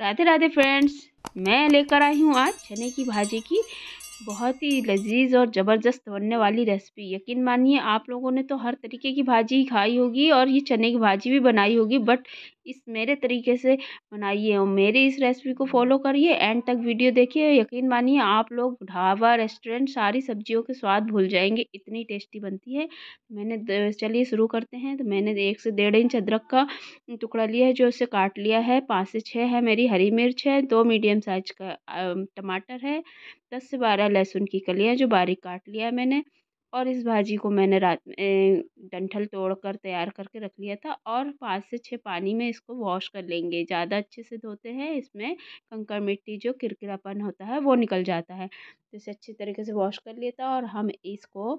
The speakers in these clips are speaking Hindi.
राधे राधे फ्रेंड्स मैं लेकर आई हूँ आज चने की भाजी की बहुत ही लजीज और ज़बरदस्त बनने वाली रेसिपी यकीन मानिए आप लोगों ने तो हर तरीके की भाजी खाई होगी और ये चने की भाजी भी बनाई होगी बट इस मेरे तरीके से बनाइए और मेरी इस रेसिपी को फॉलो करिए एंड तक वीडियो देखिए यकीन मानिए आप लोग ढाबा रेस्टोरेंट सारी सब्जियों के स्वाद भूल जाएंगे इतनी टेस्टी बनती है मैंने चलिए शुरू करते हैं तो मैंने एक से डेढ़ इंच अदरक का टुकड़ा लिया है जो उसे काट लिया है पाँच से छः है मेरी हरी मिर्च है दो मीडियम साइज का टमाटर है दस से बारह लहसुन की कलियाँ जो बारीक काट लिया है मैंने और इस भाजी को मैंने रात में डंठल तोड़कर तैयार करके रख लिया था और पाँच से छः पानी में इसको वॉश कर लेंगे ज़्यादा अच्छे से धोते हैं इसमें कंकड़ मिट्टी जो किरकिरापन होता है वो निकल जाता है तो इसे अच्छी तरीके से वॉश कर लिया था और हम इसको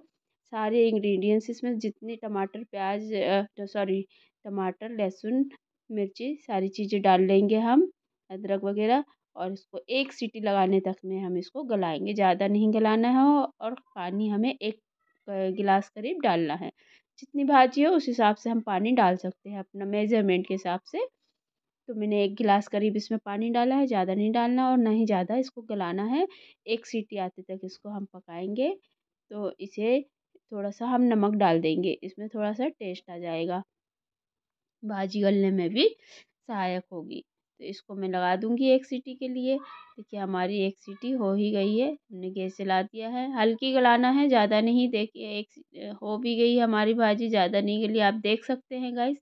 सारे इंग्रेडिएंट्स इसमें जितने टमाटर प्याज तो सॉरी टमाटर लहसुन मिर्ची सारी चीज़ें डाल लेंगे हम अदरक वगैरह और इसको एक सीटी लगाने तक में हम इसको गलाएंगे ज़्यादा नहीं गलाना है और पानी हमें एक गिलास करीब डालना है जितनी भाजी हो उस हिसाब से हम पानी डाल सकते हैं अपना मेजरमेंट के हिसाब से तो मैंने एक गिलास करीब इसमें पानी डाला है ज़्यादा नहीं डालना और ना ही ज़्यादा इसको गलाना है एक सीटी आते तक इसको हम पकाएंगे तो इसे थोड़ा सा हम नमक डाल देंगे इसमें थोड़ा सा टेस्ट आ जाएगा भाजी गलने में भी सहायक होगी तो इसको मैं लगा दूँगी एक सीटी के लिए देखिए हमारी एक सीटी हो ही गई है हमने गैस जला दिया है हल्की गलाना है ज़्यादा नहीं देखिए एक हो भी गई हमारी भाजी ज़्यादा नहीं गली आप देख सकते हैं गैस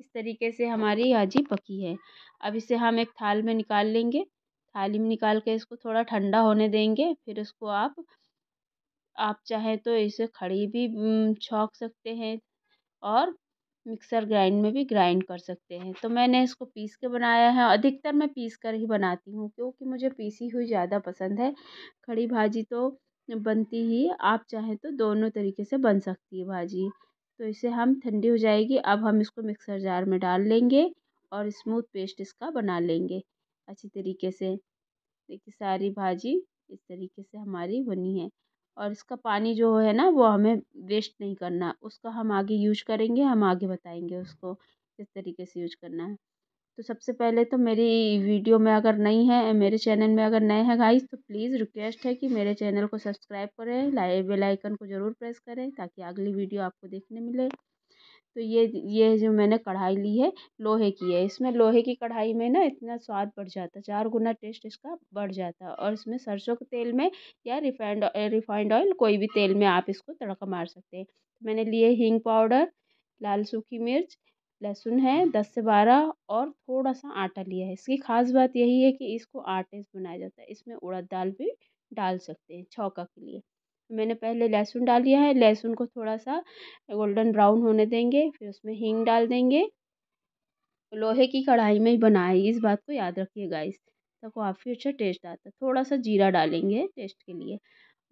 इस तरीके से हमारी भाजी पकी है अब इसे हम एक थाल में निकाल लेंगे थाली में निकाल के इसको थोड़ा ठंडा होने देंगे फिर उसको आप आप चाहें तो इसे खड़ी भी छोंक सकते हैं और मिक्सर ग्राइंड में भी ग्राइंड कर सकते हैं तो मैंने इसको पीस के बनाया है अधिकतर मैं पीस कर ही बनाती हूँ क्योंकि मुझे पीसी हुई ज़्यादा पसंद है खड़ी भाजी तो बनती ही आप चाहें तो दोनों तरीके से बन सकती है भाजी तो इसे हम ठंडी हो जाएगी अब हम इसको मिक्सर जार में डाल लेंगे और स्मूथ पेस्ट इसका बना लेंगे अच्छी तरीके से देखिए सारी भाजी इस तरीके से हमारी बनी है और इसका पानी जो है ना वो हमें वेस्ट नहीं करना उसका हम आगे यूज करेंगे हम आगे बताएंगे उसको किस तरीके से यूज करना है तो सबसे पहले तो मेरी वीडियो में अगर नहीं है मेरे चैनल में अगर नए हैं गाइस तो प्लीज़ रिक्वेस्ट है कि मेरे चैनल को सब्सक्राइब करें लाइव बेल आइकन को ज़रूर प्रेस करें ताकि अगली वीडियो आपको देखने मिले तो ये ये जो मैंने कढ़ाई ली है लोहे की है इसमें लोहे की कढ़ाई में ना इतना स्वाद बढ़ जाता है चार गुना टेस्ट इसका बढ़ जाता है और इसमें सरसों के तेल में या रिफाइंड रिफाइंड ऑयल कोई भी तेल में आप इसको तड़का मार सकते हैं तो मैंने लिए हींग पाउडर लाल सूखी मिर्च लहसुन है दस से बारह और थोड़ा सा आटा लिया है इसकी ख़ास बात यही है कि इसको आटे से बनाया जाता है इसमें उड़द दाल भी डाल सकते हैं छौका के लिए मैंने पहले लहसुन डाल दिया है लहसुन को थोड़ा सा गोल्डन ब्राउन होने देंगे फिर उसमें हींग डाल देंगे लोहे की कढ़ाई में ही बनाए इस बात को याद रखिए गाइस तो काफ़ी अच्छा टेस्ट आता है थोड़ा सा जीरा डालेंगे टेस्ट के लिए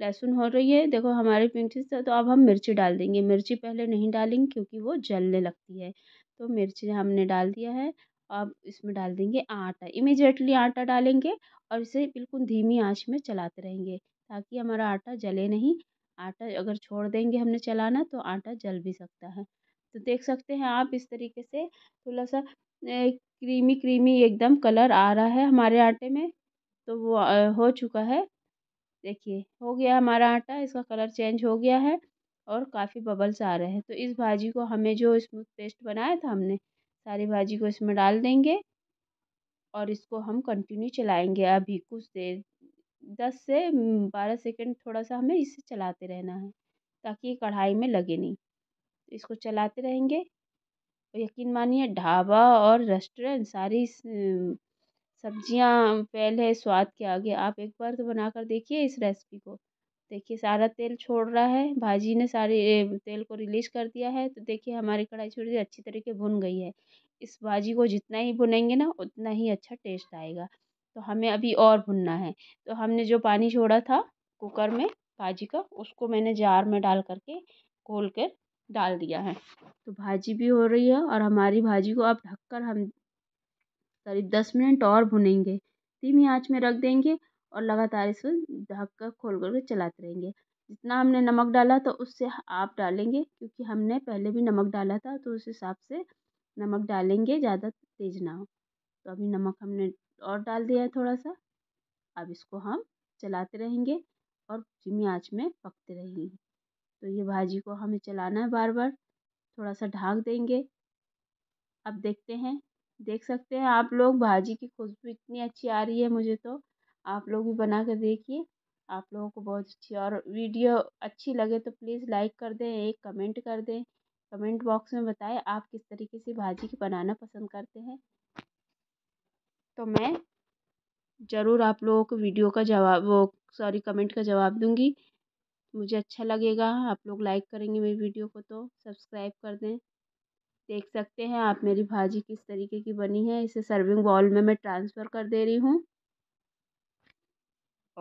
लहसुन हो रही है देखो हमारे पिंक से तो, तो अब हम मिर्ची डाल देंगे मिर्ची पहले नहीं डालेंगे क्योंकि वो जलने लगती है तो मिर्ची हमने डाल दिया है अब इसमें डाल देंगे आटा इमीजिएटली आटा डालेंगे और इसे बिल्कुल धीमी आंच में चलाते रहेंगे ताकि हमारा आटा जले नहीं आटा अगर छोड़ देंगे हमने चलाना तो आटा जल भी सकता है तो देख सकते हैं आप इस तरीके से थोड़ा सा क्रीमी क्रीमी एकदम कलर आ रहा है हमारे आटे में तो वो हो चुका है देखिए हो गया हमारा आटा इसका कलर चेंज हो गया है और काफ़ी बबल्स आ रहे हैं तो इस भाजी को हमें जो स्मूथ पेस्ट बनाया था हमने सारी भाजी को इसमें डाल देंगे और इसको हम कंटिन्यू चलाएंगे अभी कुछ देर दस से बारह सेकेंड थोड़ा सा हमें इसे चलाते रहना है ताकि ये कढ़ाई में लगे नहीं इसको चलाते रहेंगे यकीन मानिए ढाबा और रेस्टोरेंट सारी सब्जियां फैल है स्वाद के आगे आप एक बार तो बना कर देखिए इस रेसिपी को देखिए सारा तेल छोड़ रहा है भाजी ने सारे तेल को रिलीज कर दिया है तो देखिए हमारी कढ़ाई छोड़ी अच्छी तरीके भुन गई है इस भाजी को जितना ही भुनेंगे ना उतना ही अच्छा टेस्ट आएगा तो हमें अभी और भुनना है तो हमने जो पानी छोड़ा था कुकर में भाजी का उसको मैंने जार में डाल करके घोल कर डाल दिया है तो भाजी भी हो रही है और हमारी भाजी को अब ढककर हम करीब दस मिनट और भुनेंगे धीमी आँच में रख देंगे और लगातार इसको ढक कर खोल करके चलाते रहेंगे जितना हमने नमक डाला तो उससे आप डालेंगे क्योंकि हमने पहले भी नमक डाला था तो उस हिसाब से नमक डालेंगे ज़्यादा तेज ना हो तो अभी नमक हमने और डाल दिया है थोड़ा सा अब इसको हम चलाते रहेंगे और धीमी आँच में पकते रहेंगे तो ये भाजी को हमें चलाना है बार बार थोड़ा सा ढाँक देंगे अब देखते हैं देख सकते हैं आप लोग भाजी की खुशबू इतनी अच्छी आ रही है मुझे तो आप लोग भी बना कर देखिए आप लोगों को बहुत अच्छी और वीडियो अच्छी लगे तो प्लीज़ लाइक कर दें एक कमेंट कर दें कमेंट बॉक्स में बताएं आप किस तरीके से भाजी की बनाना पसंद करते हैं तो मैं ज़रूर आप लोगों को वीडियो का जवाब वो सॉरी कमेंट का जवाब दूँगी मुझे अच्छा लगेगा आप लोग लाइक करेंगे मेरी वीडियो को तो सब्सक्राइब कर दें देख सकते हैं आप मेरी भाजी किस तरीके की बनी है इसे सर्विंग बॉल में मैं ट्रांसफ़र कर दे रही हूँ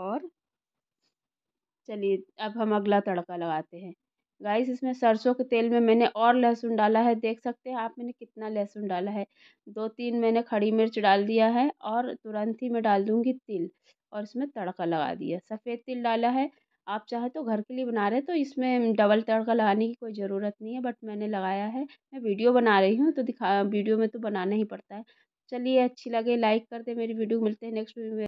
और चलिए अब हम अगला तड़का लगाते हैं गाइस इसमें सरसों के तेल में मैंने और लहसुन डाला है देख सकते हैं आप मैंने कितना लहसुन डाला है दो तीन मैंने खड़ी मिर्च डाल दिया है और तुरंत ही मैं डाल दूँगी तिल और इसमें तड़का लगा दिया सफ़ेद तिल डाला है आप चाहे तो घर के लिए बना रहे तो इसमें डबल तड़का लगाने की कोई ज़रूरत नहीं है बट मैंने लगाया है मैं वीडियो बना रही हूँ तो दिखा वीडियो में तो बनाना ही पड़ता है चलिए अच्छी लगे लाइक कर दे मेरी वीडियो मिलते हैं नेक्स्ट वीडियो में